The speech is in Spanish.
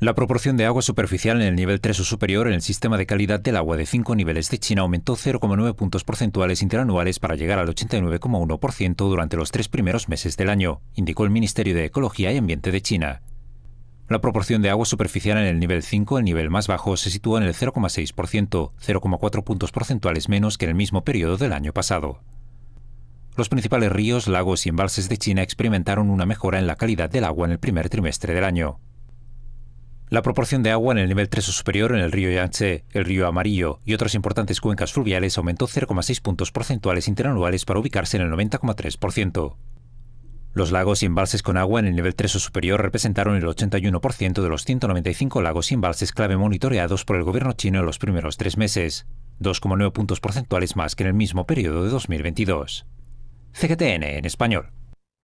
La proporción de agua superficial en el nivel 3 o superior en el sistema de calidad del agua de 5 niveles de China aumentó 0,9 puntos porcentuales interanuales para llegar al 89,1% durante los tres primeros meses del año, indicó el Ministerio de Ecología y Ambiente de China. La proporción de agua superficial en el nivel 5, el nivel más bajo, se sitúa en el 0,6%, 0,4 puntos porcentuales menos que en el mismo periodo del año pasado. Los principales ríos, lagos y embalses de China experimentaron una mejora en la calidad del agua en el primer trimestre del año. La proporción de agua en el nivel 3 o superior en el río Yangtze, el río Amarillo y otras importantes cuencas fluviales aumentó 0,6 puntos porcentuales interanuales para ubicarse en el 90,3%. Los lagos y embalses con agua en el nivel 3 o superior representaron el 81% de los 195 lagos y embalses clave monitoreados por el gobierno chino en los primeros tres meses, 2,9 puntos porcentuales más que en el mismo periodo de 2022. CGTN en español.